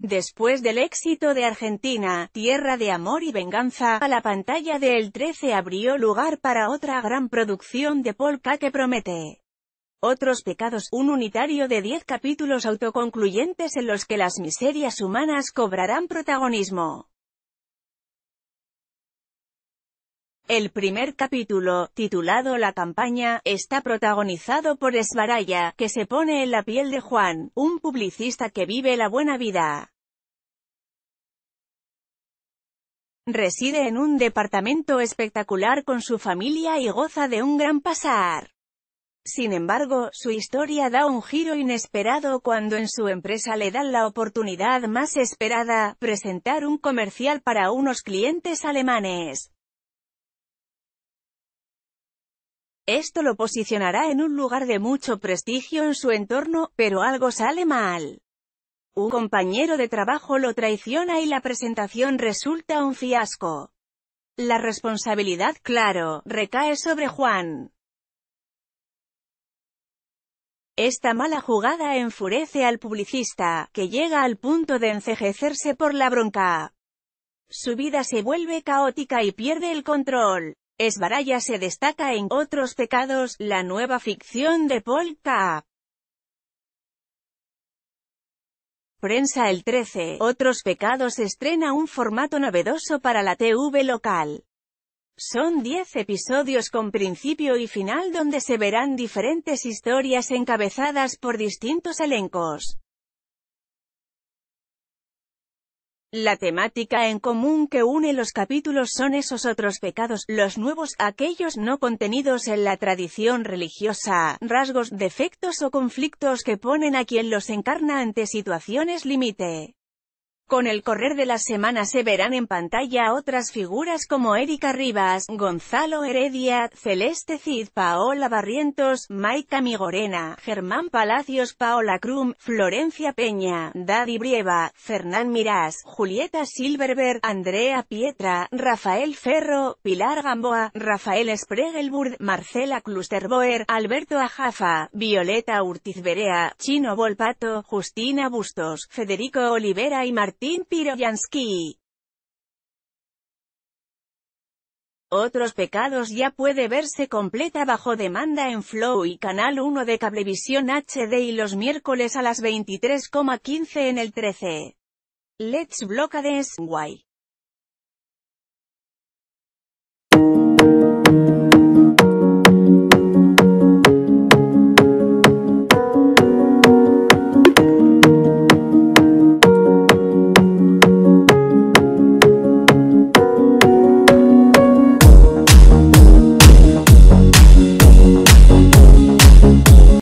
Después del éxito de Argentina, Tierra de Amor y Venganza, a la pantalla de El 13 abrió lugar para otra gran producción de Polka que promete. Otros pecados, un unitario de 10 capítulos autoconcluyentes en los que las miserias humanas cobrarán protagonismo. El primer capítulo, titulado La campaña, está protagonizado por Esbaraya, que se pone en la piel de Juan, un publicista que vive la buena vida. Reside en un departamento espectacular con su familia y goza de un gran pasar. Sin embargo, su historia da un giro inesperado cuando en su empresa le dan la oportunidad más esperada, presentar un comercial para unos clientes alemanes. Esto lo posicionará en un lugar de mucho prestigio en su entorno, pero algo sale mal. Un compañero de trabajo lo traiciona y la presentación resulta un fiasco. La responsabilidad, claro, recae sobre Juan. Esta mala jugada enfurece al publicista, que llega al punto de encejecerse por la bronca. Su vida se vuelve caótica y pierde el control. Esbaraya se destaca en Otros pecados, la nueva ficción de Polka. Prensa el 13, Otros pecados estrena un formato novedoso para la TV local. Son 10 episodios con principio y final donde se verán diferentes historias encabezadas por distintos elencos. La temática en común que une los capítulos son esos otros pecados, los nuevos, aquellos no contenidos en la tradición religiosa, rasgos, defectos o conflictos que ponen a quien los encarna ante situaciones límite. Con el correr de la semana se verán en pantalla otras figuras como Erika Rivas, Gonzalo Heredia, Celeste Cid, Paola Barrientos, Maika Migorena, Germán Palacios, Paola Krum, Florencia Peña, Daddy Brieva, Fernán Mirás, Julieta Silverberg, Andrea Pietra, Rafael Ferro, Pilar Gamboa, Rafael Spregelburg, Marcela Klusterboer, Alberto Ajafa, Violeta Urtiz Chino Volpato, Justina Bustos, Federico Olivera y Martín Tim Piroyansky. Otros pecados ya puede verse completa bajo demanda en Flow y Canal 1 de Cablevisión HD y los miércoles a las 23.15 en el 13. Let's Blockades guay.